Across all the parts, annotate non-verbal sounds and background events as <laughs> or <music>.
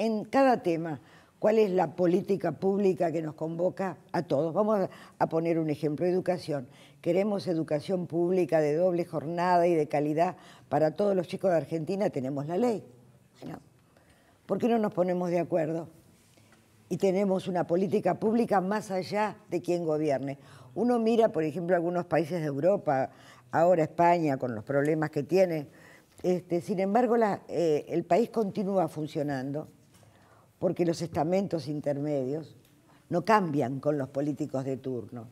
en cada tema cuál es la política pública que nos convoca a todos. Vamos a poner un ejemplo, educación. Queremos educación pública de doble jornada y de calidad para todos los chicos de Argentina, tenemos la ley. ¿por qué no nos ponemos de acuerdo? Y tenemos una política pública más allá de quien gobierne. Uno mira, por ejemplo, algunos países de Europa, ahora España, con los problemas que tiene. Este, sin embargo, eh, el país continúa funcionando porque los estamentos intermedios no cambian con los políticos de turno.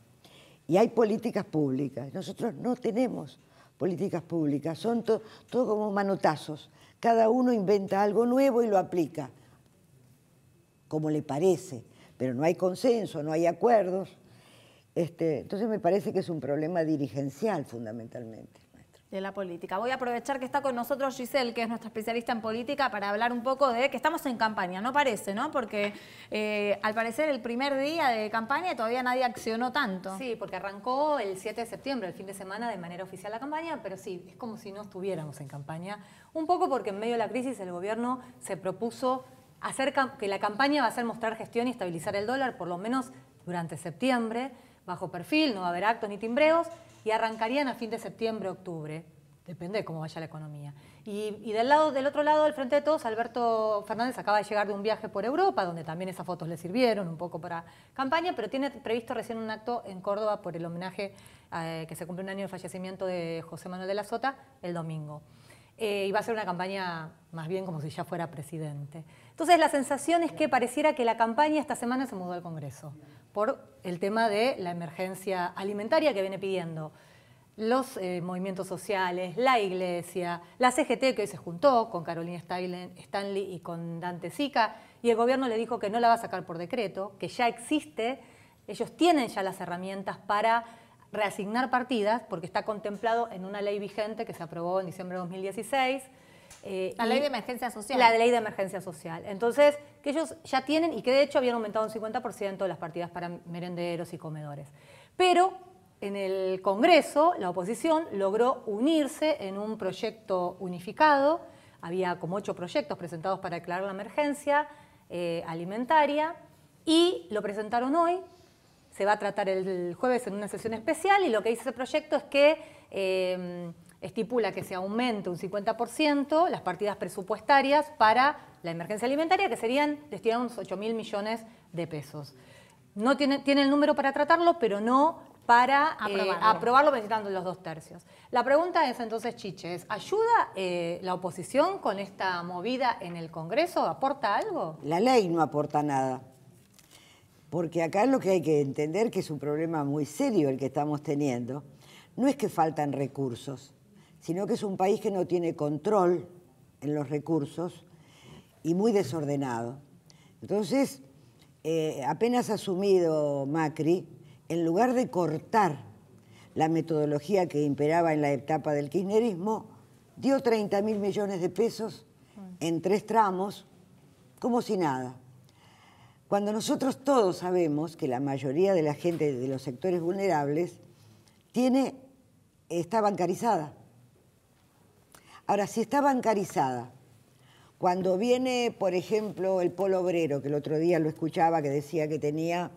Y hay políticas públicas. Nosotros no tenemos políticas públicas, son todo como manotazos. Cada uno inventa algo nuevo y lo aplica, como le parece, pero no hay consenso, no hay acuerdos. Este, entonces me parece que es un problema dirigencial fundamentalmente de la política. Voy a aprovechar que está con nosotros Giselle, que es nuestra especialista en política, para hablar un poco de que estamos en campaña, ¿no parece? ¿no? Porque eh, al parecer el primer día de campaña todavía nadie accionó tanto. Sí, porque arrancó el 7 de septiembre, el fin de semana, de manera oficial la campaña, pero sí, es como si no estuviéramos en campaña. Un poco porque en medio de la crisis el gobierno se propuso hacer que la campaña va a ser mostrar gestión y estabilizar el dólar, por lo menos durante septiembre, bajo perfil, no va a haber actos ni timbreos, y arrancarían a fin de septiembre, octubre. Depende de cómo vaya la economía. Y, del, lado, del otro lado del frente de todos, Alberto Fernández acaba de llegar de un viaje por Europa, donde también esas fotos le sirvieron un poco para campaña, pero tiene previsto recién un acto en Córdoba por el homenaje eh, que se cumple un año del fallecimiento de José Manuel de la Sota el domingo eh, y va a ser una campaña más bien como si ya fuera presidente. Entonces la sensación es que pareciera que la campaña esta semana se mudó al Congreso por el tema de la emergencia alimentaria que viene pidiendo los eh, movimientos sociales, la iglesia, la CGT que hoy se juntó con Carolina Stanley y con Dante Sica y el gobierno le dijo que no la va a sacar por decreto, que ya existe, ellos tienen ya las herramientas para reasignar partidas porque está contemplado en una ley vigente que se aprobó en diciembre de 2016. Eh, la ley de emergencia social. La ley de emergencia social. Entonces, que ellos ya tienen y que de hecho habían aumentado un 50% las partidas para merenderos y comedores. Pero en el Congreso, la oposición logró unirse en un proyecto unificado. Había como ocho proyectos presentados para declarar la emergencia eh, alimentaria y lo presentaron hoy se va a tratar el jueves en una sesión especial y lo que dice ese proyecto es que eh, estipula que se aumente un 50% las partidas presupuestarias para la emergencia alimentaria, que serían destinados unos 8 mil millones de pesos. No tiene, tiene el número para tratarlo, pero no para eh, aprobarlo. necesitando los dos tercios. La pregunta es entonces, Chiches, ¿ayuda eh, la oposición con esta movida en el Congreso? ¿Aporta algo? La ley no aporta nada. Porque acá lo que hay que entender que es un problema muy serio el que estamos teniendo. No es que faltan recursos, sino que es un país que no tiene control en los recursos y muy desordenado. Entonces, eh, apenas asumido Macri, en lugar de cortar la metodología que imperaba en la etapa del kirchnerismo, dio 30 mil millones de pesos en tres tramos, como si nada. Cuando nosotros todos sabemos que la mayoría de la gente de los sectores vulnerables tiene, está bancarizada. Ahora, si está bancarizada, cuando viene, por ejemplo, el polo obrero, que el otro día lo escuchaba, que decía que tenía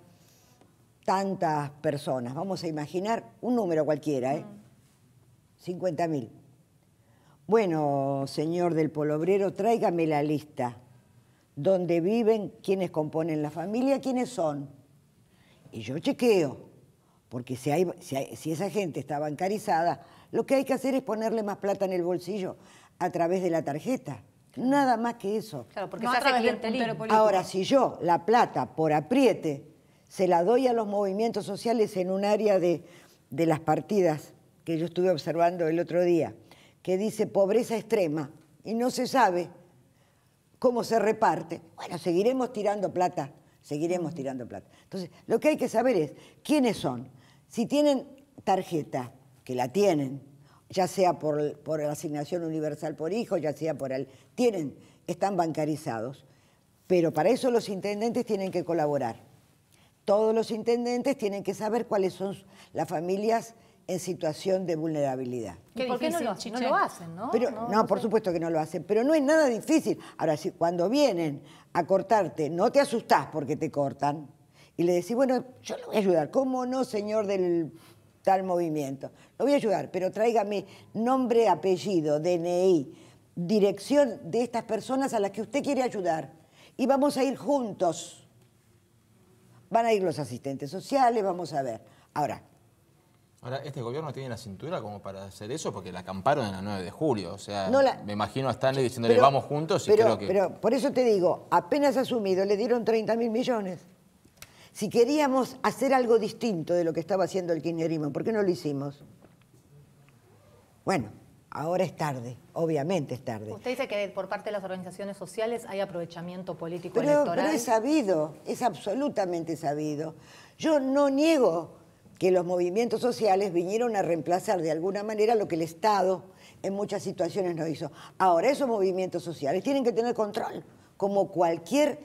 tantas personas, vamos a imaginar un número cualquiera, ¿eh? 50.000. Mm. Bueno, señor del polo obrero, tráigame la lista donde viven, quienes componen la familia, quiénes son. Y yo chequeo, porque si, hay, si, esa gente está bancarizada, lo que hay que hacer es ponerle más plata en el bolsillo a través de la tarjeta. Nada más que eso. Claro, porque Ahora, si yo la plata por apriete se la doy a los movimientos sociales en un área de, de las partidas que yo estuve observando el otro día, que dice pobreza extrema, y no se sabe cómo se reparte, bueno, seguiremos tirando plata, seguiremos tirando plata. Entonces, lo que hay que saber es quiénes son. Si tienen tarjeta, que la tienen, ya sea por, la asignación universal por hijo, ya sea por el... Tienen, están bancarizados. Pero para eso los intendentes tienen que colaborar. Todos los intendentes tienen que saber cuáles son las familias en situación de vulnerabilidad. ¿Por qué no lo, no lo, hacen? ¿no? no, por supuesto que no lo hacen, pero no es nada difícil. Ahora, sí, cuando vienen a cortarte, no te asustás porque te cortan y le decís, bueno, yo le voy a ayudar. ¿Cómo no, señor del tal movimiento? Lo voy a ayudar, pero tráigame nombre, apellido, DNI, dirección de estas personas a las que usted quiere ayudar. Y vamos a ir juntos. Van a ir los asistentes sociales, vamos a ver. Ahora, Ahora, este gobierno tiene la cintura como para hacer eso porque la acamparon en la 9 de julio. O sea, me imagino a Stanley diciéndole vamos juntos y pero, creo que. Pero por eso te digo, apenas asumido le dieron 30 mil millones. Si queríamos hacer algo distinto de lo que estaba haciendo el kirchnerismo, ¿por qué no lo hicimos? Bueno, ahora es tarde, obviamente es tarde. Usted dice que por parte de las organizaciones sociales hay aprovechamiento político electoral. Pero es sabido, es absolutamente sabido. Yo no niego que los movimientos sociales vinieron a reemplazar de alguna manera lo que el Estado en muchas situaciones no hizo. Ahora, esos movimientos sociales tienen que tener control, como cualquier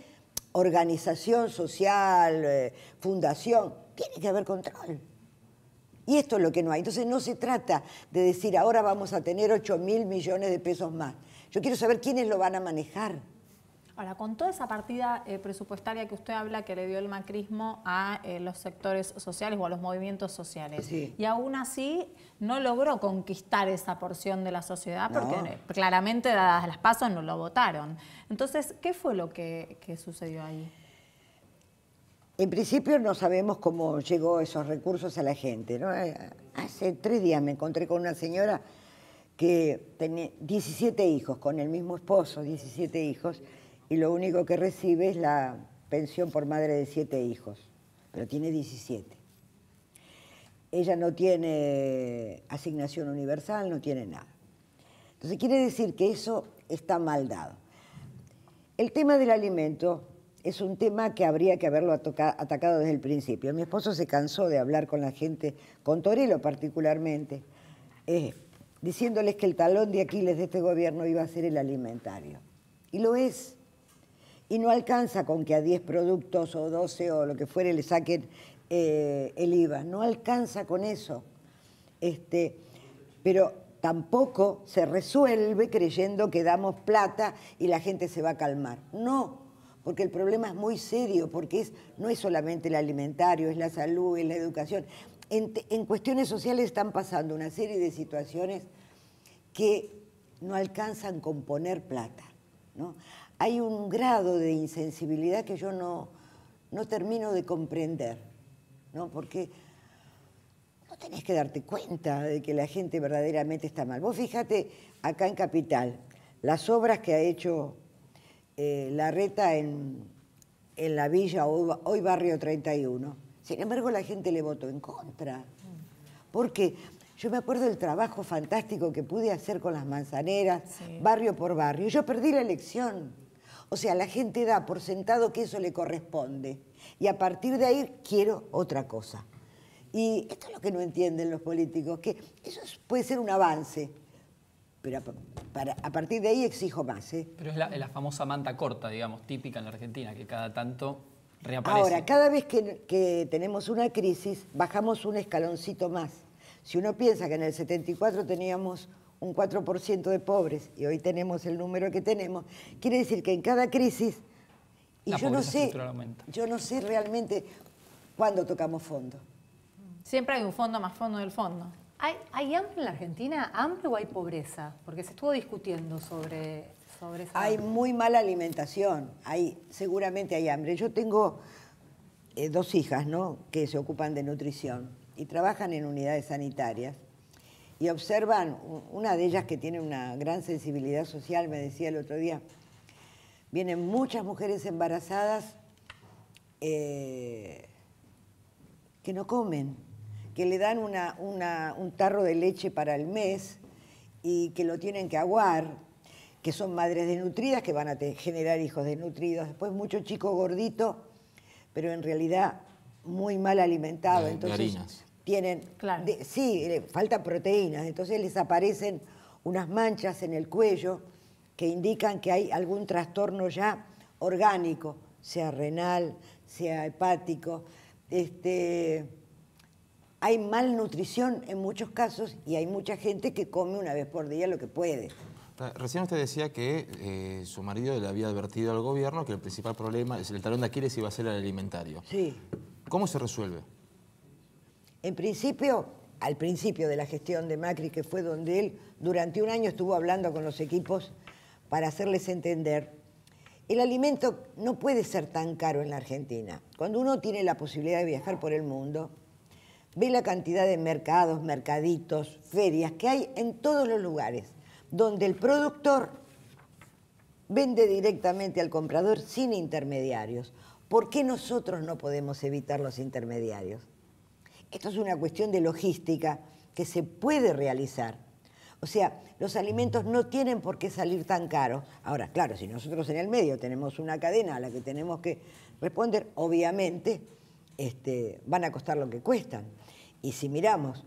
organización social, eh, fundación, tiene que haber control. Y esto es lo que no hay. Entonces no se trata de decir ahora vamos a tener 8 mil millones de pesos más. Yo quiero saber quiénes lo van a manejar. Ahora, con toda esa partida eh, presupuestaria que usted habla que le dio el macrismo a eh, los sectores sociales o a los movimientos sociales, y aún así no logró conquistar esa porción de la sociedad porque eh, claramente dadas las pasos no lo votaron. Entonces, ¿qué fue lo que, sucedió ahí? En principio no sabemos cómo llegó esos recursos a la gente. Hace tres días me encontré con una señora que tenía 17 hijos, con el mismo esposo, 17 hijos, y lo único que recibe es la pensión por madre de siete hijos, pero tiene 17. Ella no tiene asignación universal, no tiene nada. Entonces quiere decir que eso está mal dado. El tema del alimento es un tema que habría que haberlo atacado desde el principio. Mi esposo se cansó de hablar con la gente, con Torelo particularmente, eh, diciéndoles que el talón de Aquiles de este gobierno iba a ser el alimentario. Y lo es y no alcanza con que a 10 productos o 12 o lo que fuere le saquen eh, el IVA, no alcanza con eso. Este, pero tampoco se resuelve creyendo que damos plata y la gente se va a calmar. No, porque el problema es muy serio, porque es, no es solamente el alimentario, es la salud, es la educación. En, en cuestiones sociales están pasando una serie de situaciones que no alcanzan con poner plata. ¿no? hay un grado de insensibilidad que yo no, no termino de comprender, ¿no? Porque no tenés que darte cuenta de que la gente verdaderamente está mal. Vos fíjate acá en Capital, las obras que ha hecho eh, la reta en, la villa, hoy, barrio 31. Sin embargo, la gente le votó en contra. Porque yo me acuerdo del trabajo fantástico que pude hacer con las manzaneras, barrio por barrio. Yo perdí la elección o sea, la gente da por sentado que eso le corresponde. Y a partir de ahí quiero otra cosa. Y esto es lo que no entienden los políticos, que eso puede ser un avance, pero a, partir de ahí exijo más. ¿eh? Pero es la, famosa manta corta, digamos, típica en la Argentina, que cada tanto reaparece. Ahora, cada vez que, que tenemos una crisis, bajamos un escaloncito más. Si uno piensa que en el 74 teníamos un 4% de pobres, y hoy tenemos el número que tenemos, quiere decir que en cada crisis, y yo no sé, yo no sé realmente cuándo tocamos fondo. Siempre hay un fondo más fondo del fondo. ¿Hay, hambre en la Argentina? ¿Hambre o hay pobreza? Porque se estuvo discutiendo sobre, sobre esa Hay muy mala alimentación, hay, seguramente hay hambre. Yo tengo eh, dos hijas ¿no? que se ocupan de nutrición y trabajan en unidades sanitarias y observan, una de ellas que tiene una gran sensibilidad social, me decía el otro día, vienen muchas mujeres embarazadas eh, que no comen, que le dan un tarro de leche para el mes y que lo tienen que aguar, que son madres desnutridas, que van a generar hijos desnutridos, después mucho chico gordito, pero en realidad muy mal alimentado. Entonces, tienen, sí, falta proteínas, entonces les aparecen unas manchas en el cuello que indican que hay algún trastorno ya orgánico, sea renal, sea hepático. Este, hay malnutrición en muchos casos y hay mucha gente que come una vez por día lo que puede. Ah, recién usted decía que eh, su marido le había advertido al gobierno que el principal problema, es el talón de Aquiles va a ser el alimentario. Sí. ¿Cómo se resuelve? En principio, al principio de la gestión de Macri, que fue donde él durante un año estuvo hablando con los equipos para hacerles entender, el alimento no puede ser tan caro en la Argentina. Cuando uno tiene la posibilidad de viajar por el mundo, ve la cantidad de mercados, mercaditos, ferias que hay en todos los lugares, donde el productor vende directamente al comprador sin intermediarios. ¿Por qué nosotros no podemos evitar los intermediarios? Esto es una cuestión de logística que se puede realizar. O sea, los alimentos no tienen por qué salir tan caros. Ahora, claro, si nosotros en el medio tenemos una cadena a la que tenemos que responder, obviamente este, van a costar lo que cuestan. Y si miramos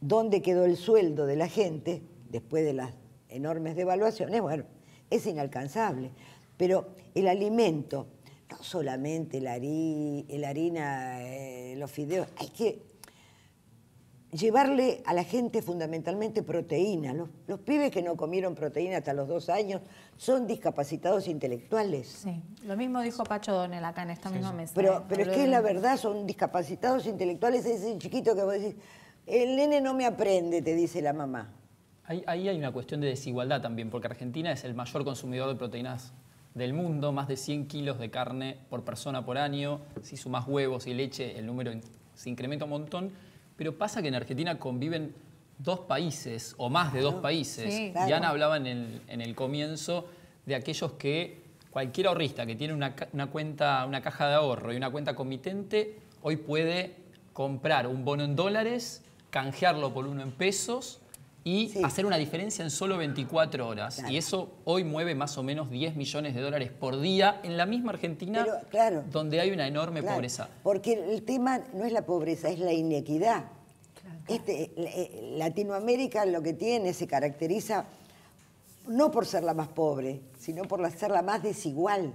dónde quedó el sueldo de la gente después de las enormes devaluaciones, bueno, es inalcanzable. Pero el alimento, no solamente la harina, harina eh, los fideos, hay que llevarle a la gente fundamentalmente proteína. Los, pibes que no comieron proteína hasta los dos años son discapacitados intelectuales. Sí, lo mismo dijo Pacho Donel acá en esta misma mesa. Pero, ¿eh? pero es que es la verdad, son discapacitados intelectuales. ese chiquito que vos decís, el nene no me aprende, te dice la mamá. Ahí, ahí hay una cuestión de desigualdad también, porque Argentina es el mayor consumidor de proteínas del mundo, más de 100 kilos de carne por persona por año. Si sumas huevos y leche, el número se incrementa un montón pero pasa que en Argentina conviven dos países o más de dos países. ya Y hablaba en el, comienzo de aquellos que cualquier ahorrista que tiene una, una, cuenta, una caja de ahorro y una cuenta comitente, hoy puede comprar un bono en dólares, canjearlo por uno en pesos y hacer una diferencia en solo 24 horas. Y eso hoy mueve más o menos 10 millones de dólares por día en la misma Argentina, donde hay una enorme pobreza. Porque el tema no es la pobreza, es la inequidad. Este, eh, Latinoamérica lo que tiene se caracteriza no por ser la más pobre, sino por ser la más desigual.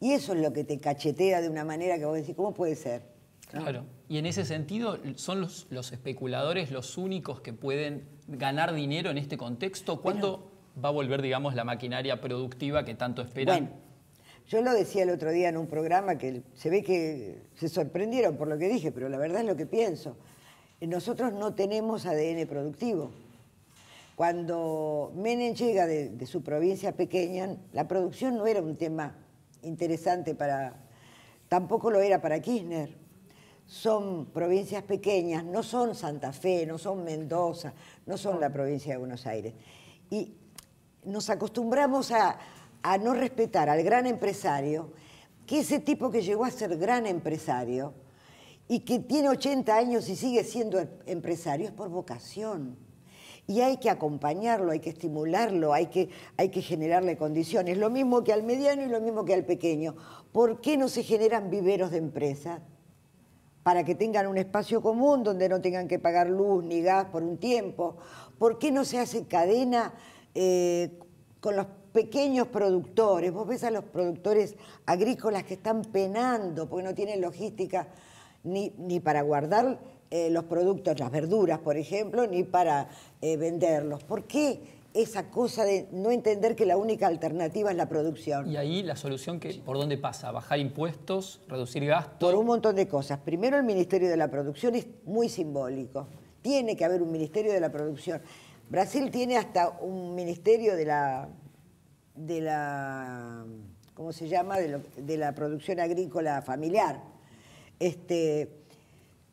Y eso es lo que te cachetea de una manera que vos decís, ¿cómo puede ser? Claro, y en ese sentido son los, los especuladores los únicos que pueden ganar dinero en este contexto? ¿Cuándo va a volver, digamos, la maquinaria productiva que tanto esperan? yo lo decía el otro día en un programa que se ve que se sorprendieron por lo que dije, pero la verdad es lo que pienso. Nosotros no tenemos ADN productivo. Cuando Menem llega de, de su provincia pequeña, la producción no era un tema interesante para... Tampoco lo era para Kirchner son provincias pequeñas, no son Santa Fe, no son Mendoza, no son la provincia de Buenos Aires. Y nos acostumbramos a, no respetar al gran empresario, que ese tipo que llegó a ser gran empresario y que tiene 80 años y sigue siendo em, empresario es por vocación. Y hay que acompañarlo, hay que estimularlo, hay que, hay que generarle condiciones. Lo mismo que al mediano y lo mismo que al pequeño. ¿Por qué no se generan viveros de empresa? para que tengan un espacio común donde no tengan que pagar luz ni gas por un tiempo? ¿Por qué no se hace cadena eh, con los pequeños productores? Vos ves a los productores agrícolas que están penando porque no tienen logística ni, para guardar eh, los productos, las verduras, por ejemplo, ni para eh, venderlos. ¿Por qué esa cosa de no entender que la única alternativa es la producción. Y ahí la solución que por dónde pasa, bajar impuestos, reducir gastos. Por un montón de cosas. Primero el Ministerio de la Producción es muy simbólico. Tiene que haber un Ministerio de la Producción. Brasil tiene hasta un Ministerio de la de la ¿cómo se llama? de, la producción agrícola familiar. Este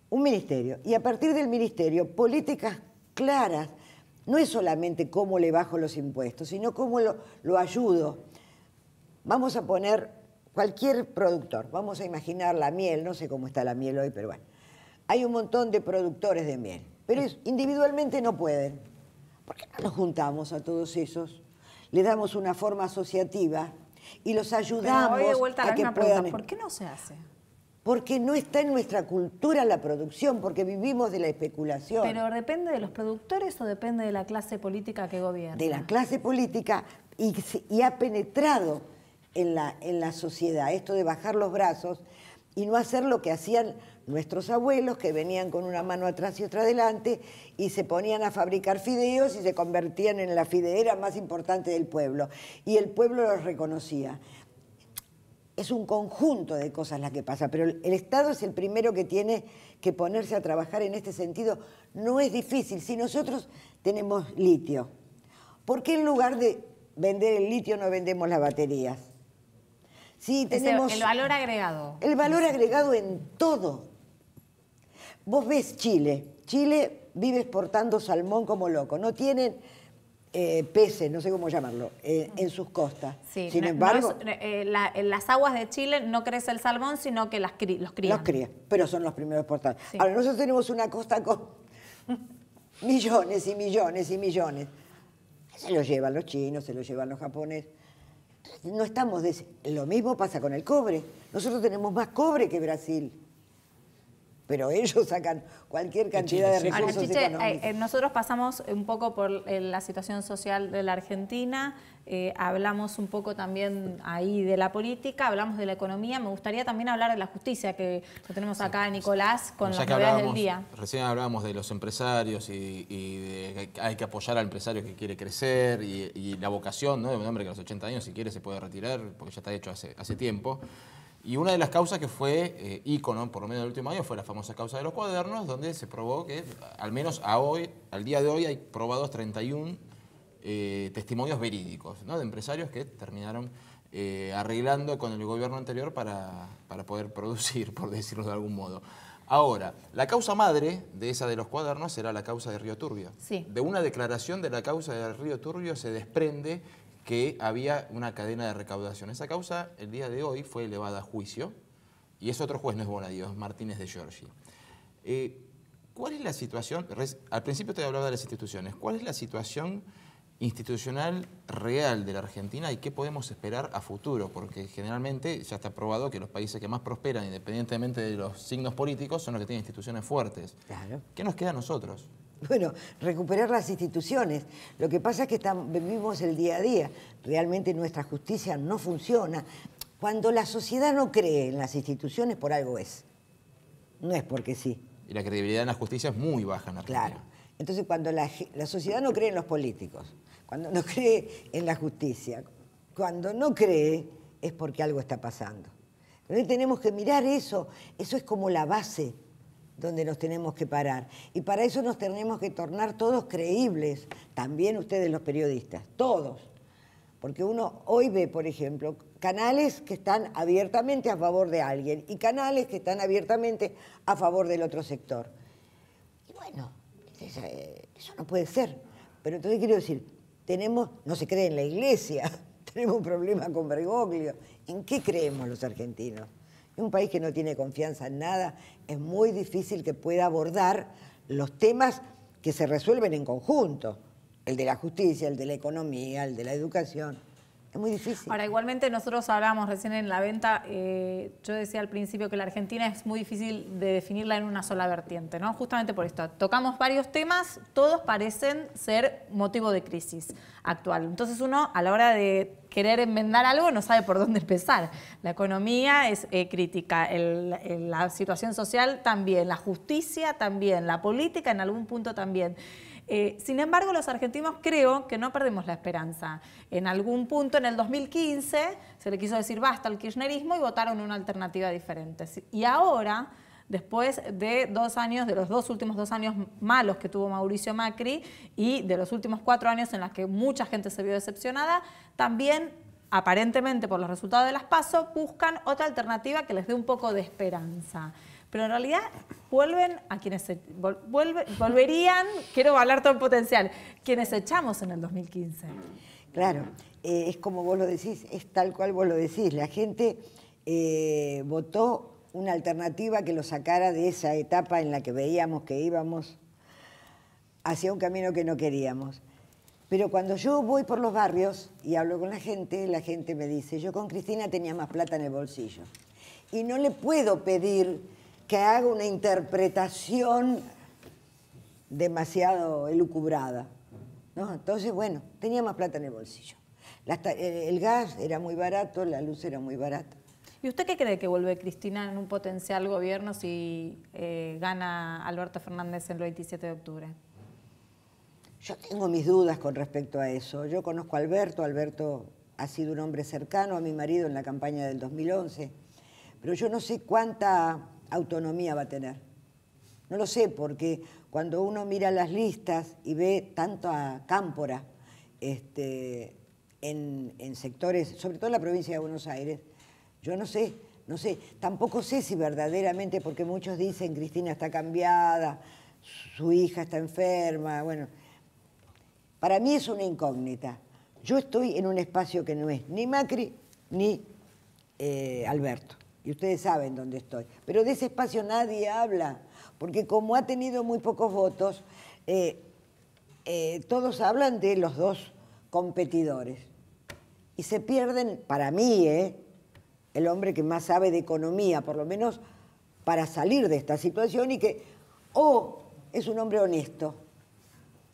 un ministerio y a partir del ministerio políticas claras no es solamente cómo le bajo los impuestos, sino cómo lo, ayudo. Vamos a poner cualquier productor, vamos a imaginar la miel, no sé cómo está la miel hoy, pero bueno, hay un montón de productores de miel, pero individualmente no pueden. ¿Por qué no juntamos a todos esos? Le damos una forma asociativa y los ayudamos a, que puedan... ¿Por qué no se hace? porque no está en nuestra cultura la producción, porque vivimos de la especulación. Pero depende de los productores o depende de la clase política que gobierna. De la clase política y, ha penetrado en la, en la sociedad esto de bajar los brazos y no hacer lo que hacían nuestros abuelos, que venían con una mano atrás y otra adelante y se ponían a fabricar fideos y se convertían en la fideera más importante del pueblo. Y el pueblo los reconocía es un conjunto de cosas la que pasa, pero el Estado es el primero que tiene que ponerse a trabajar en este sentido. No es difícil. Si nosotros tenemos litio, ¿por qué en lugar de vender el litio no vendemos las baterías? Sí, tenemos el valor agregado. El valor agregado en todo. Vos ves Chile. Chile vive exportando salmón como loco. No tienen eh, peces, no sé cómo llamarlo, eh, en sus costas. Sin embargo. Eh, en las aguas de Chile no crece el salmón, sino que las los cría. Los cría, pero son los primeros portales. Ahora, nosotros tenemos una costa con <laughs> millones y millones y millones. Se lo llevan los chinos, se lo llevan los japoneses. No estamos. De... Lo mismo pasa con el cobre. Nosotros tenemos más cobre que Brasil pero ellos sacan cualquier cantidad de recursos Chiche, eh, eh, nosotros pasamos un poco por eh, la situación social de la Argentina, hablamos un poco también ahí de la política, hablamos de la economía, me gustaría también hablar de la justicia, que tenemos acá Nicolás con la las del día. Recién hablábamos de los empresarios y, de que hay que apoyar al empresario que quiere crecer y, la vocación ¿no? de un hombre que a los 80 años si quiere se puede retirar, porque ya está hecho hace, hace tiempo. Y una de las causas que fue eh, ícono, por lo menos del último año, fue la famosa causa de los cuadernos, donde se probó que, al menos a hoy, al día de hoy, hay probados 31 eh, testimonios verídicos ¿no? de empresarios que terminaron eh, arreglando con el gobierno anterior para, poder producir, por decirlo de algún modo. Ahora, la causa madre de esa de los cuadernos era la causa de Río Turbio. De una declaración de la causa de Río Turbio se desprende que había una cadena de recaudación. Esa causa el día de hoy fue elevada a juicio y es otro juez, no es Bonadío, es Martínez de Giorgi. Eh, ¿Cuál es la situación? Al principio te hablaba de las instituciones. ¿Cuál es la situación institucional real de la Argentina y qué podemos esperar a futuro? Porque generalmente ya está probado que los países que más prosperan, independientemente de los signos políticos, son los que tienen instituciones fuertes. ¿Qué nos queda a nosotros? <laughs> Bueno, recuperar las instituciones. Lo que pasa es que vivimos el día a día. Realmente nuestra justicia no funciona. Cuando la sociedad no cree en las instituciones, por algo es. No es porque sí. Y la credibilidad en la justicia es muy baja en Claro. Entonces, cuando la, sociedad no cree en los políticos, cuando no <laughs> cree en la justicia, cuando no cree, es porque algo está pasando. tenemos que mirar eso. Eso es como la base donde nos tenemos que parar. Y para eso nos tenemos que tornar todos creíbles, también ustedes los periodistas, todos. Porque uno hoy ve, por ejemplo, canales que están abiertamente a favor de alguien y canales que están abiertamente a favor del otro sector. Y bueno, eh, eso no puede ser. Pero entonces quiero decir, tenemos, no se cree en la iglesia, <laughs> tenemos un problema con Bergoglio. ¿En qué creemos los argentinos? un país que no tiene confianza en nada, es muy difícil que pueda abordar los temas que se resuelven en conjunto, el de la justicia, el de la economía, el de la educación. Es muy difícil. Ahora, igualmente nosotros hablábamos recién en la venta, eh, yo decía al principio que la Argentina es muy difícil de definirla en una sola vertiente, ¿no? Justamente por esto. Tocamos varios temas, todos parecen ser motivo de crisis actual. Entonces uno, a la hora de querer enmendar algo, no sabe por dónde empezar. La economía es eh, crítica, la situación social también, la justicia también, la política en algún punto también. Eh, sin embargo, los argentinos creo que no perdemos la esperanza. En algún punto, en el 2015, se le quiso decir basta al kirchnerismo y votaron una alternativa diferente. Y ahora después de dos años, de los dos últimos dos años malos que tuvo Mauricio Macri y de los últimos cuatro años en los que mucha gente se vio decepcionada, también aparentemente por los resultados de las pasos buscan otra alternativa que les dé un poco de esperanza pero en realidad vuelven a quienes volverían, quiero hablar todo el potencial, quienes echamos en el 2015. Claro, eh, es como vos lo decís, es tal cual vos lo decís, la gente eh, votó una alternativa que lo sacara de esa etapa en la que veíamos que íbamos hacia un camino que no queríamos. Pero cuando yo voy por los barrios y hablo con la gente, la gente me dice, yo con Cristina tenía más plata en el bolsillo. Y no le puedo pedir que haga una interpretación demasiado elucubrada. ¿no? Entonces, bueno, tenía más plata en el bolsillo. el gas era muy barato, la luz era muy barata. ¿Y usted qué cree que vuelve Cristina en un potencial gobierno si eh, gana Alberto Fernández el 27 de octubre? Yo tengo mis dudas con respecto a eso. Yo conozco a Alberto, Alberto ha sido un hombre cercano a mi marido en la campaña del 2011, pero yo no sé cuánta autonomía va a tener. No lo sé, porque cuando uno mira las listas y ve tanto a Cámpora este, en, sectores, sobre todo en la provincia de Buenos Aires, yo no sé, no sé, tampoco sé si verdaderamente, porque muchos dicen Cristina está cambiada, su hija está enferma, bueno. Para mí es una incógnita. Yo estoy en un espacio que no es ni Macri ni eh, Alberto y ustedes saben dónde estoy, pero de ese espacio nadie habla, porque como ha tenido muy pocos votos, eh, eh, todos hablan de los dos competidores. Y se pierden, para mí, eh, el hombre que más sabe de economía, por lo menos para salir de esta situación y que, o es un hombre honesto.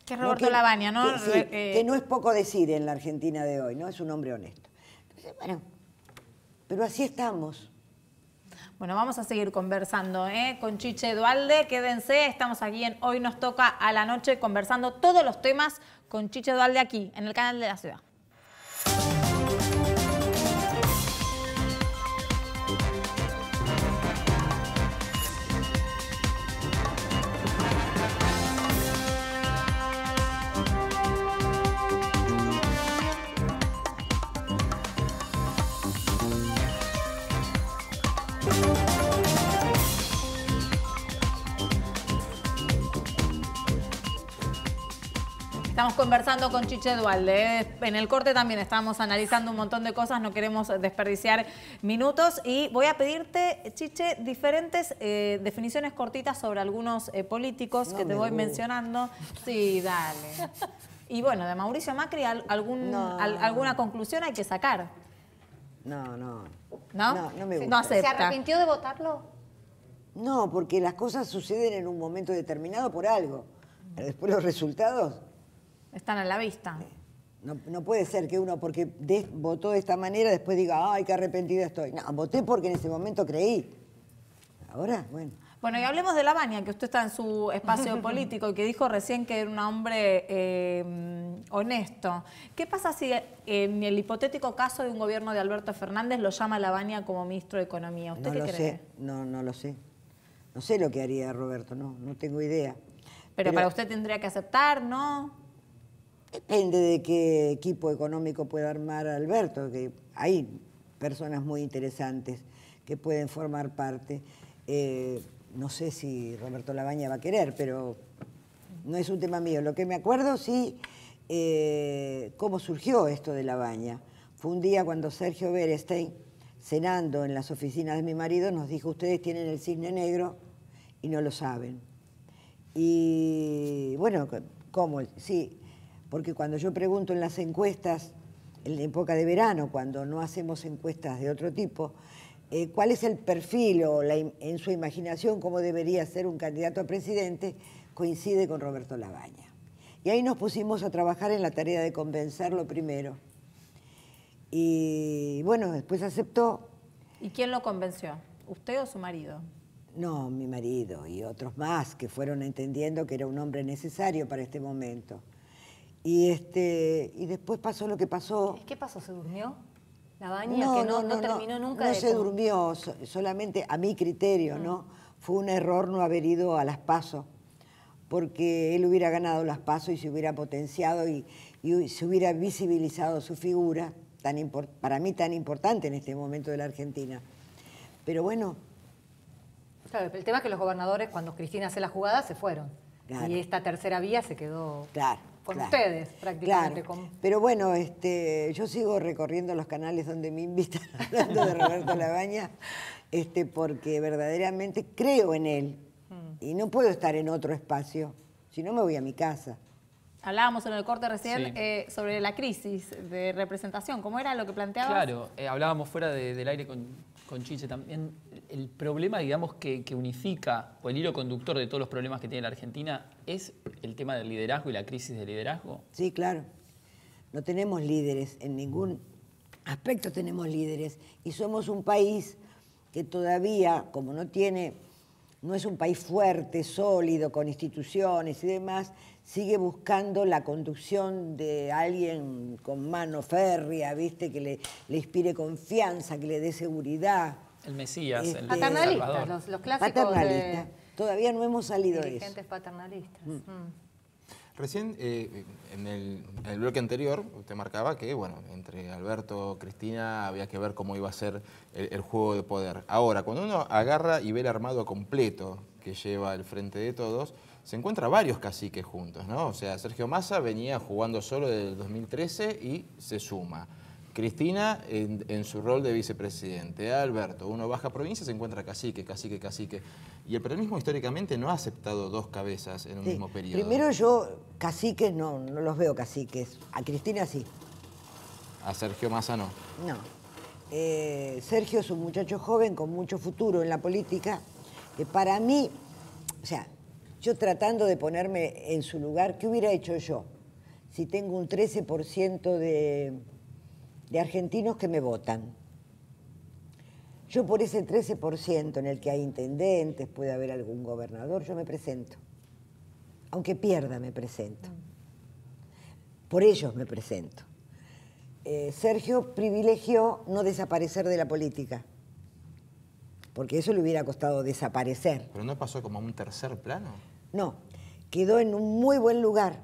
Que es Roberto no ¿no? Eh, que no es poco decir en la Argentina de hoy, ¿no? Es un hombre honesto. Entonces, bueno, pero así estamos. Bueno, vamos a seguir conversando ¿eh? con Chiche Dualde. Quédense, estamos aquí en Hoy nos toca a la noche conversando todos los temas con Chiche Dualde aquí, en el canal de la ciudad. Estamos conversando con Chiche Dualde. En el corte también estamos analizando un montón de cosas, no queremos desperdiciar minutos. Y voy a pedirte, Chiche, diferentes eh, definiciones cortitas sobre algunos eh, políticos que te voy mencionando. Sí, dale. <laughs> Y bueno, de Mauricio Macri, alguna conclusión hay que sacar. No, no. ¿No? No, me gusta. ¿Se arrepintió de votarlo? No, porque las cosas suceden en un momento determinado por algo. Pero después los resultados... Están a la vista. Eh, no, puede ser que uno, porque votó de esta manera, después diga, ay, qué arrepentido estoy. No, voté porque en ese momento creí. Ahora, bueno. Bueno, y hablemos de Lavagna, que usted está en su espacio <laughs> político y que dijo recién que era un hombre em, honesto. ¿Qué pasa si en el hipotético caso de un gobierno de Alberto Fernández lo llama Lavagna como ministro de Economía? ¿Usted no qué lo Sé. No, no lo sé. No sé lo que haría Roberto, no, no tengo idea. Pero, para usted tendría que aceptar, ¿no? Depende de qué equipo económico pueda armar Alberto, que hay personas muy interesantes que pueden formar parte. Eh, no sé si Roberto Labaña va a querer, pero no es un tema mío. Lo que me acuerdo sí, eh, cómo surgió esto de Labaña. Fue un día cuando Sergio Berestein, cenando en las oficinas de mi marido, nos dijo, ustedes tienen el cisne negro y no lo saben. Y bueno, ¿cómo? Sí, porque cuando yo pregunto en las encuestas, en la época de verano, cuando no hacemos encuestas de otro tipo, eh, cuál es el perfil o en su imaginación cómo debería ser un candidato a presidente, coincide con Roberto Labaña. Y ahí nos pusimos a trabajar en la tarea de convencerlo primero. Y bueno, después aceptó. ¿Y quién lo convenció? ¿Usted o su marido? No, mi marido y otros más que fueron entendiendo que era un hombre necesario para este momento. Y, este, y después pasó lo que pasó. ¿Qué pasó? ¿Se durmió? La baña no, que no, no, terminó nunca. No se durmió, solamente a mi criterio, ¿no? Mm. Fue un error no haber ido a las pasos, porque él hubiera ganado las pasos y se hubiera potenciado y, se hubiera visibilizado su figura, tan para mí tan importante en este momento de la Argentina. Pero bueno. el tema es que los gobernadores, cuando Cristina hace la jugada, se fueron. Y esta tercera vía se quedó. Claro con ustedes prácticamente. Pero bueno, este, yo sigo recorriendo los canales donde me invitan <laughs> hablando de Roberto Labaña, este, porque verdaderamente creo en él mm. y no puedo estar en otro espacio, si no me voy a mi casa. Hablábamos en el corte recién eh, sobre la crisis de representación, ¿cómo era lo que planteabas? Claro, eh, hablábamos fuera del aire con, Conchiche, también el problema, digamos, que, que, unifica, o el hilo conductor de todos los problemas que tiene la Argentina, es el tema del liderazgo y la crisis de liderazgo. Sí, claro. No tenemos líderes, en ningún aspecto tenemos líderes. Y somos un país que todavía, como no tiene no es un país fuerte, sólido, con instituciones y demás, sigue buscando la conducción de alguien con mano férrea, ¿viste? que le, inspire confianza, que le dé seguridad. El Mesías, el este, Paternalistas, los, los, clásicos. Paternalista. Todavía no hemos salido de eso. paternalistas. Mm. Mm. Recién eh, en, el, bloque anterior usted marcaba que, bueno, entre Alberto, y Cristina, había que ver cómo iba a ser el, juego de poder. Ahora, cuando uno agarra y ve el armado completo que lleva el frente de todos, se encuentra varios caciques juntos, ¿no? O sea, Sergio Massa venía jugando solo desde el 2013 y se suma. Cristina en, su rol de vicepresidente, Alberto, uno baja provincia, se encuentra cacique, cacique, cacique. Y el peronismo históricamente no ha aceptado dos cabezas en un mismo periodo. Primero yo, caciques no, no los veo caciques. A Cristina sí. A Sergio Massa no. No. Eh, Sergio es un muchacho joven con mucho futuro en la política. que para mí, o sea, yo tratando de ponerme en su lugar, ¿qué hubiera hecho yo? Si tengo un 13% de de argentinos que me votan. Yo por ese 13% en el que hay intendentes, puede haber algún gobernador, yo me presento. Aunque pierda, me presento. Por ellos me presento. Eh, Sergio privilegió no desaparecer de la política, porque eso le hubiera costado desaparecer. ¿Pero no pasó como a un tercer plano? No, quedó en un muy buen lugar,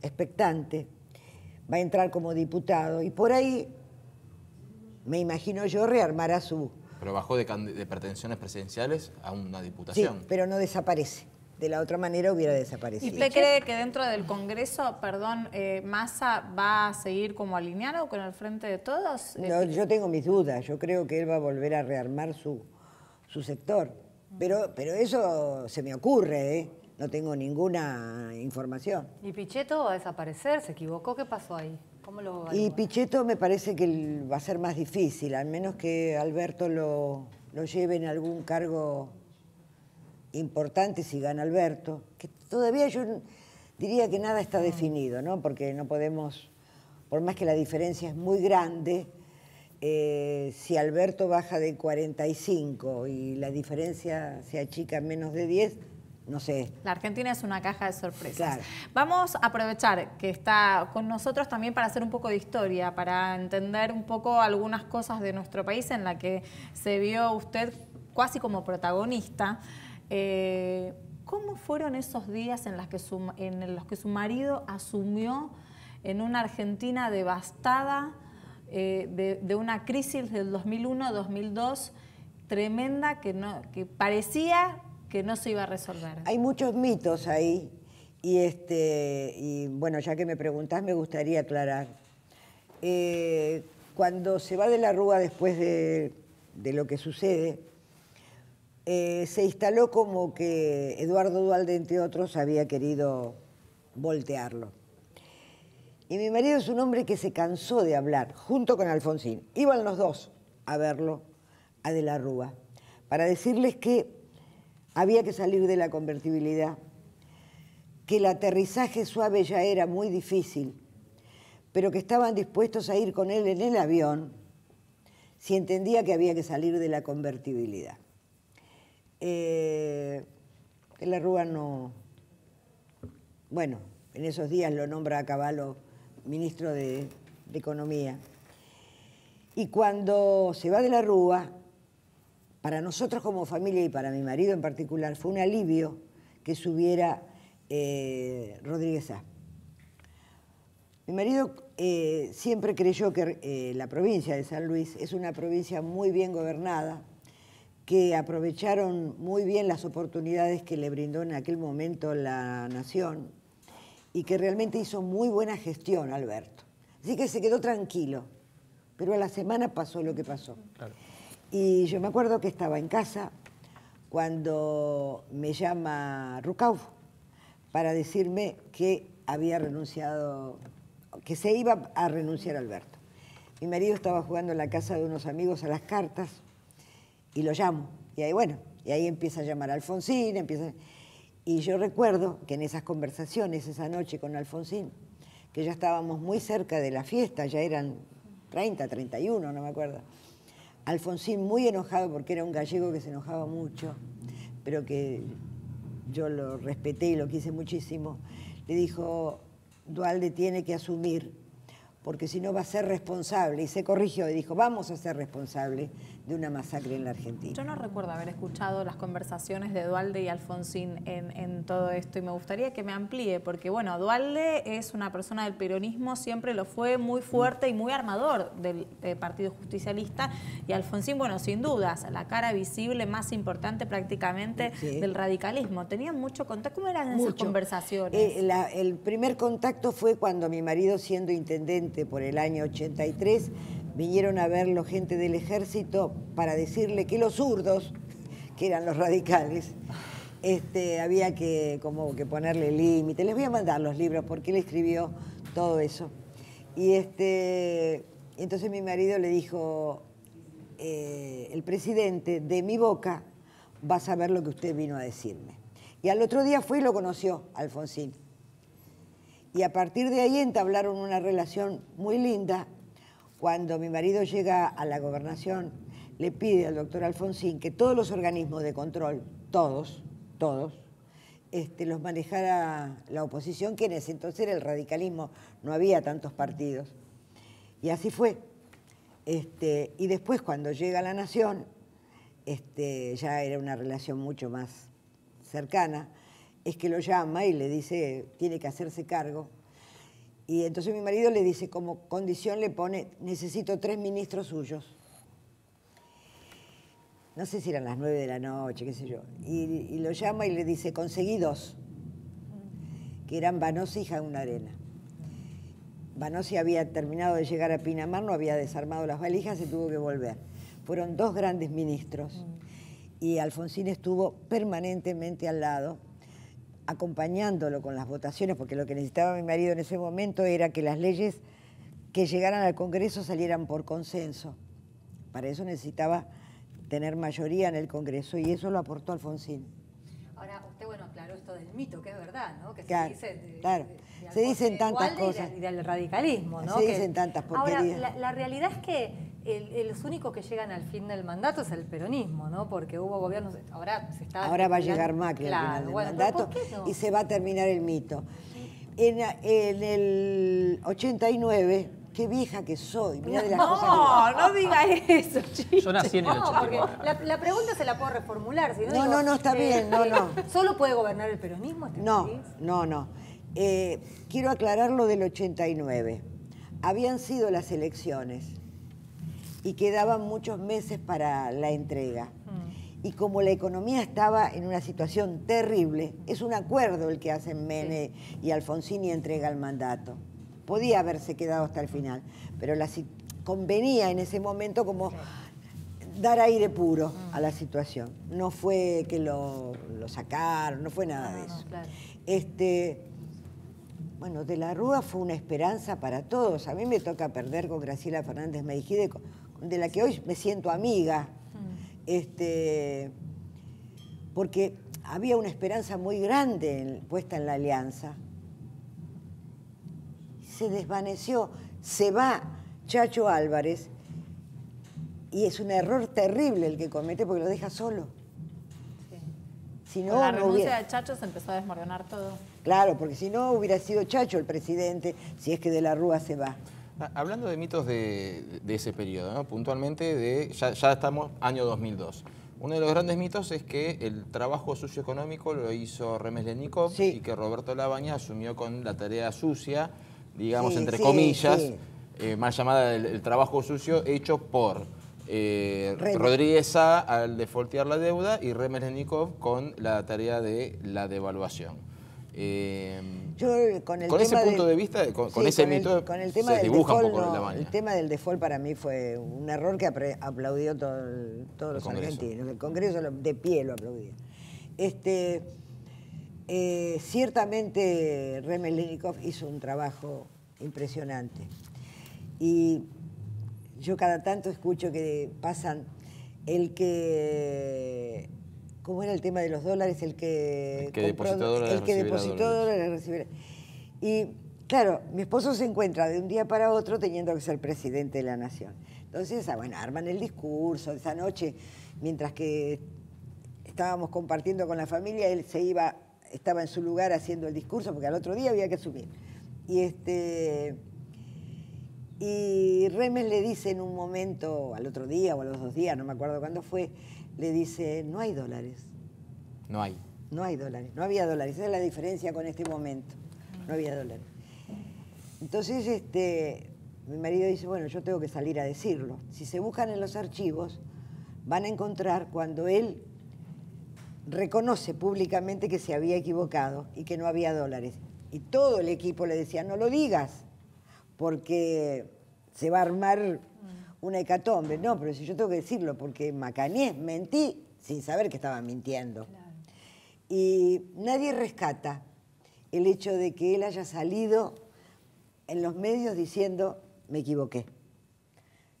expectante, va a entrar como diputado y por ahí me imagino yo, rearmará su... Pero bajó de, pretensiones presidenciales a una diputación. pero no desaparece de la otra manera hubiera desaparecido. ¿Y usted cree que dentro del Congreso, perdón, eh, Massa va a seguir como alineado con el frente de todos? Eh, no, yo tengo mis dudas. Yo creo que él va a volver a rearmar su, su sector. Pero, pero eso se me ocurre, ¿eh? No tengo ninguna información. ¿Y Pichetto va a desaparecer? ¿Se equivocó? ¿Qué pasó ahí? y Pichetto me parece que va a ser más difícil, al menos que Alberto lo, lo lleve en algún cargo importante si gana Alberto, que todavía yo diría que nada está mm. definido, ¿no? Porque no podemos, por más que la diferencia es muy grande, eh, si Alberto baja de 45 y la diferencia se achica menos de 10, no sé. La Argentina es una caja de sorpresas. Vamos a aprovechar que está con nosotros también para hacer un poco de historia, para entender un poco algunas cosas de nuestro país en la que se vio usted casi como protagonista. Eh, ¿Cómo fueron esos días en, los que su marido asumió en una Argentina devastada eh, de, una crisis del 2001-2002 tremenda que, no, que parecía que no se iba a resolver. Hay muchos mitos ahí y, este, y bueno, ya que me preguntás, me gustaría aclarar. Eh, cuando se va de la Rúa después de, lo que sucede, eh, se instaló como que Eduardo Dualde, entre otros, había querido voltearlo. Y mi marido es un hombre que se cansó de hablar, junto con Alfonsín. Iban los dos a verlo a De la Rúa, para decirles que había que salir de la convertibilidad, que el aterrizaje suave ya era muy difícil, pero que estaban dispuestos a ir con él en el avión si entendía que había que salir de la convertibilidad. Eh, la Rúa no... Bueno, en esos días lo nombra a Caballo ministro de Economía. Y cuando se va de la Rúa, para nosotros como familia y para mi marido en particular, fue un alivio que subiera eh, Rodríguez A. Mi marido eh, siempre creyó que eh, la provincia de San Luis es una provincia muy bien gobernada, que aprovecharon muy bien las oportunidades que le brindó en aquel momento la nación y que realmente hizo muy buena gestión Alberto. Así que se quedó tranquilo, pero a la semana pasó lo que pasó. Y yo me acuerdo que estaba en casa cuando me llama Rucaufo para decirme que había renunciado, que se iba a renunciar Alberto. Mi marido estaba jugando en la casa de unos amigos a las cartas y lo llamo. Y ahí, bueno, y ahí empieza a llamar Alfonsín, empieza... Y yo recuerdo que en esas conversaciones esa noche con Alfonsín, que ya estábamos muy cerca de la fiesta, ya eran 30, 31, no me acuerdo, Alfonsín muy enojado porque era un gallego que se enojaba mucho, pero que yo lo respeté y lo quise muchísimo, le dijo, Dualde tiene que asumir, porque si no va a ser responsable. Y se corrigió y dijo, vamos a ser responsables de una masacre en la Argentina. Yo no recuerdo haber escuchado las conversaciones de Dualde y Alfonsín en, todo esto y me gustaría que me amplíe, porque bueno, Dualde es una persona del peronismo, siempre lo fue muy fuerte y muy armador del Partido Justicialista y Alfonsín, bueno, sin dudas, la cara visible más importante prácticamente del radicalismo. ¿Tenían mucho contacto? ¿Cómo eran esas conversaciones? Eh, el primer contacto fue cuando mi marido, siendo intendente por el año 83, vinieron a verlo gente del ejército para decirle que los zurdos, que eran los radicales, este, había que, como que ponerle límite. Les voy a mandar los libros porque él escribió todo eso. Y este, entonces mi marido le dijo, eh, el presidente, de mi boca va a saber lo que usted vino a decirme. Y al otro día fue y lo conoció, Alfonsín. Y a partir de ahí entablaron una relación muy linda cuando mi marido llega a la gobernación, le pide al doctor Alfonsín que todos los organismos de control, todos, todos, este, los manejara la oposición, que entonces era el radicalismo, no había tantos partidos. Y así fue. Este, y después cuando llega a la Nación, este, ya era una relación mucho más cercana, es que lo llama y le dice, tiene que hacerse cargo y entonces mi marido le dice, como condición le pone, necesito tres ministros suyos. No sé si eran las nueve de la noche, qué sé yo. Y, lo llama y le dice, conseguí dos, que eran Vanossi y una Arena. Vanossi había terminado de llegar a Pinamar, no había desarmado las valijas, y tuvo que volver. Fueron dos grandes ministros. Mm. Y Alfonsín estuvo permanentemente al lado acompañándolo con las votaciones, porque lo que necesitaba mi marido en ese momento era que las leyes que llegaran al Congreso salieran por consenso. Para eso necesitaba tener mayoría en el Congreso y eso lo aportó Alfonsín. Ahora, usted, bueno, aclaró esto del mito, que es verdad, ¿no? Que se dice. claro, se dicen tantas cosas. Y, del radicalismo, ¿no? Se dicen tantas porquerías. Ahora, la realidad es que los únicos que llegan al fin del mandato es el peronismo, ¿no? Porque hubo gobiernos, ahora se está... Ahora va a llegar Macri al mandato y se va a terminar el mito. En, el 89, qué vieja que soy, no, No, diga eso, chicos. Yo nací en el 89. No, porque la, pregunta se la puedo reformular. no, no, no, está eh, bien, no, no. <laughs> ¿Solo puede gobernar el peronismo? Este no, no, no, eh, quiero aclarar lo del 89. Habían sido las elecciones y quedaban muchos meses para la entrega. Y como la economía estaba en una situación terrible, es un acuerdo el que hacen Mene y Alfonsín y entrega el mandato. Podía haberse quedado hasta el final, pero la convenía en ese momento como dar aire puro a la situación. No fue que lo, sacaron, no fue nada de eso. este, bueno, De la Rúa fue una esperanza para todos. A mí me toca perder con Graciela Fernández Mejide de la que hoy me siento amiga, mm. este, porque había una esperanza muy grande puesta en la alianza. Se desvaneció, se va Chacho Álvarez y es un error terrible el que comete porque lo deja solo. Si no, Con la renuncia de Chacho se empezó a desmoronar todo. Claro, porque si no hubiera sido Chacho el presidente, si es que de la Rúa se va. Ah, hablando de mitos de, ese periodo, puntualmente de, ya, estamos año 2002. Uno de los grandes mitos es que el trabajo sucio económico lo hizo Remes Lenikov y que Roberto Labaña asumió con la tarea sucia, digamos entre comillas, eh, más llamada el, trabajo sucio hecho por eh, Rodríguez a al defaultear la deuda y Remes Lenikov con la tarea de la devaluación. Eh, con el ese punto de vista, con, ese con el, tema se un poco El tema del default para mí fue un error que aplaudió todo todos los argentinos. El Congreso de pie lo aplaudía. Este, eh, ciertamente hizo un trabajo impresionante. Y yo cada tanto escucho que pasan el que ¿Cómo era el tema de los dólares? El que, el que depositó dólares. El que depositó dólares. Y claro, mi esposo se encuentra de un día para otro teniendo que ser presidente de la nación. Entonces, ah, bueno, arman el discurso. Esa noche, mientras que estábamos compartiendo con la familia, él se iba, estaba en su lugar haciendo el discurso, porque al otro día había que subir. Y este. Y Remes le dice en un momento, al otro día o a los dos días, no me acuerdo cuándo fue, le dice, no hay dólares. No hay. No hay dólares, no había dólares. Esa es la diferencia con este momento. No había dólares. Entonces, este, mi marido dice, bueno, yo tengo que salir a decirlo. Si se buscan en los archivos, van a encontrar cuando él reconoce públicamente que se había equivocado y que no había dólares. Y todo el equipo le decía, no lo digas, porque se va a armar una hecatombe. No, pero si yo tengo que decirlo, porque Macanés mentí sin saber que estaba mintiendo. Y nadie rescata el hecho de que él haya salido en los medios diciendo, me equivoqué.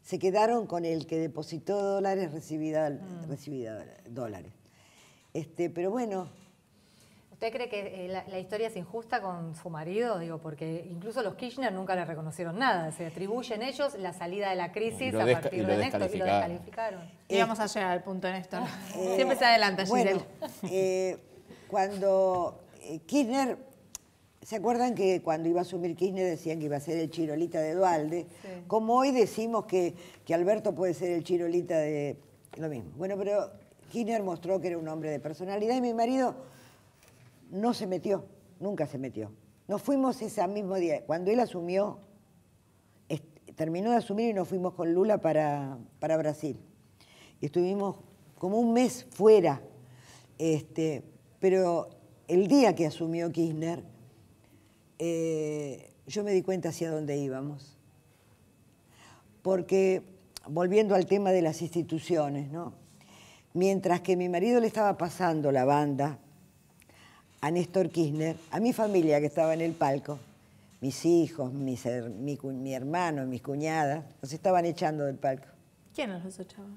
Se quedaron con el que depositó dólares, recibida, mm. dólares. Este, pero bueno, ¿Usted cree que eh, la, historia es injusta con su marido? Digo, porque incluso los Kirchner nunca le reconocieron nada. Se atribuyen ellos la salida de la crisis a partir de Néstor y lo descalificaron. y vamos a llegar al punto, en esto <laughs> Siempre se adelanta, Giselle. Eh, cuando eh, Kirchner, ¿se acuerdan que cuando iba a asumir Kirchner decían que iba a ser el chirolita de Dualde? Como hoy decimos que, que Alberto puede ser el chirolita de... Lo mismo. Bueno, pero Kirchner mostró que era un hombre de personalidad y mi marido no se metió, nunca se metió. Nos fuimos ese mismo día. Cuando él asumió, terminó de asumir y nos fuimos con Lula para, para Brasil. Y estuvimos como un mes fuera. Este, pero el día que asumió Kirchner, eh, yo me di cuenta hacia dónde íbamos. Porque, volviendo al tema de las instituciones, ¿no? mientras que mi marido le estaba pasando la banda a Néstor Kirchner, a mi familia que estaba en el palco, mis hijos, mi, hermano, mis cuñadas, los estaban echando del palco. ¿Quiénes los echaba?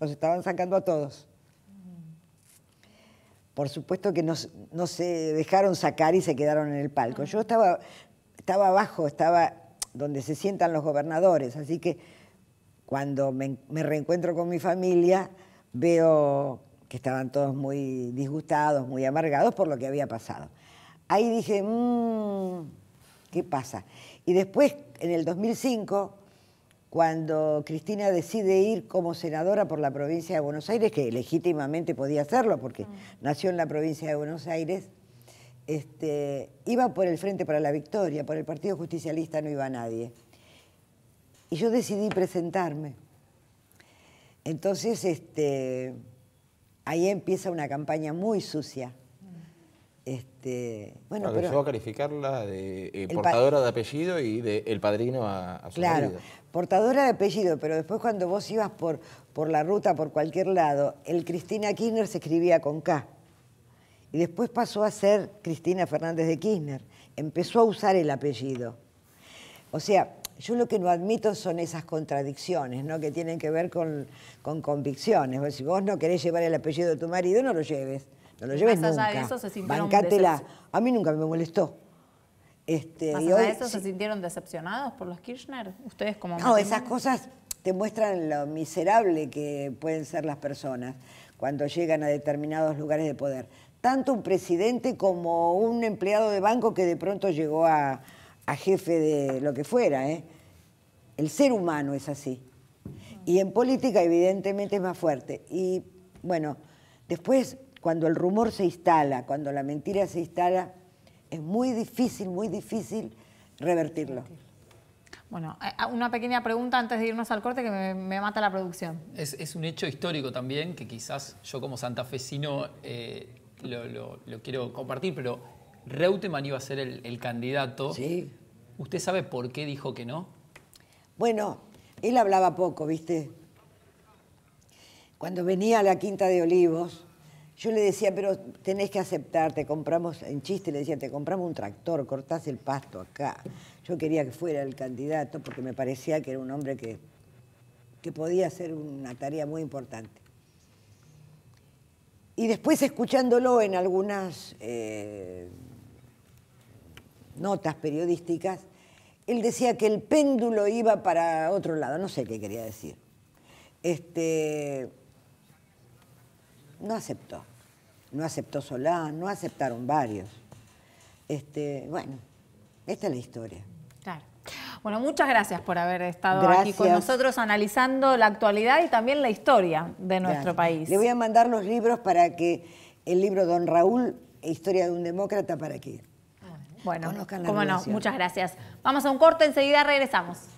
Los estaban sacando a todos. Por supuesto que no, se dejaron sacar y se quedaron en el palco. Ah. Yo estaba, estaba abajo, estaba donde se sientan los gobernadores, así que cuando me reencuentro con mi familia veo que estaban todos muy disgustados, muy amargados por lo que había pasado. Ahí dije, mmm, ¿qué pasa? Y después, en el 2005, cuando Cristina decide ir como senadora por la provincia de Buenos Aires, que legítimamente podía hacerlo porque ah. nació en la provincia de Buenos Aires, este, iba por el Frente para la Victoria, por el Partido Justicialista no iba nadie. Y yo decidí presentarme. Entonces, este, ahí empieza una campaña muy sucia. Este, bueno, a calificarla de eh, portadora de apellido y de el padrino a, su su Claro, portadora de apellido, pero después cuando vos ibas por, por la ruta, por cualquier lado, el Cristina Kirchner se escribía con K. Y después pasó a ser Cristina Fernández de Kirchner. Empezó a usar el apellido. O sea, yo lo que no admito son esas contradicciones, ¿no? Que tienen que ver con, con convicciones. Si vos no querés llevar el apellido de tu marido, no lo lleves. No lo lleves nunca. Allá A mí nunca me molestó. Este, eso, ¿se sintieron decepcionados por los Kirchner? Ustedes como... No, esas cosas te muestran lo miserable que pueden ser las personas cuando llegan a determinados lugares de poder. Tanto un presidente como un empleado de banco que de pronto llegó a, a jefe de lo que fuera. ¿eh? El ser humano es así. Y en política evidentemente es más fuerte. Y bueno, después cuando el rumor se instala, cuando la mentira se instala, es muy difícil, muy difícil revertirlo. Bueno, eh, ah, una pequeña pregunta antes de irnos al corte que me, mata la producción. Es, un hecho histórico también que quizás yo como santafesino eh, lo quiero compartir, pero Reutemann iba a ser el, candidato. Sí. ¿Usted sabe por qué dijo que no? Bueno, él hablaba poco, ¿viste? Cuando venía a la Quinta de Olivos, yo le decía, pero tenés que aceptar, compramos, en chiste le decía, te compramos un tractor, cortás el pasto acá. Yo quería que fuera el candidato porque me parecía que era un hombre que, que podía hacer una tarea muy importante. Y después escuchándolo en algunas... Eh, notas periodísticas, él decía que el péndulo iba para otro lado, no sé qué quería decir. Este, no aceptó, no aceptó Solán, no aceptaron varios. Este, bueno, esta es la historia. Claro. Bueno, muchas gracias por haber estado aquí con nosotros analizando la actualidad y también la historia de nuestro país. Le voy a mandar los libros para que el libro Don Raúl, Historia de un Demócrata, para que bueno, no, muchas gracias. Vamos a un corte, enseguida regresamos.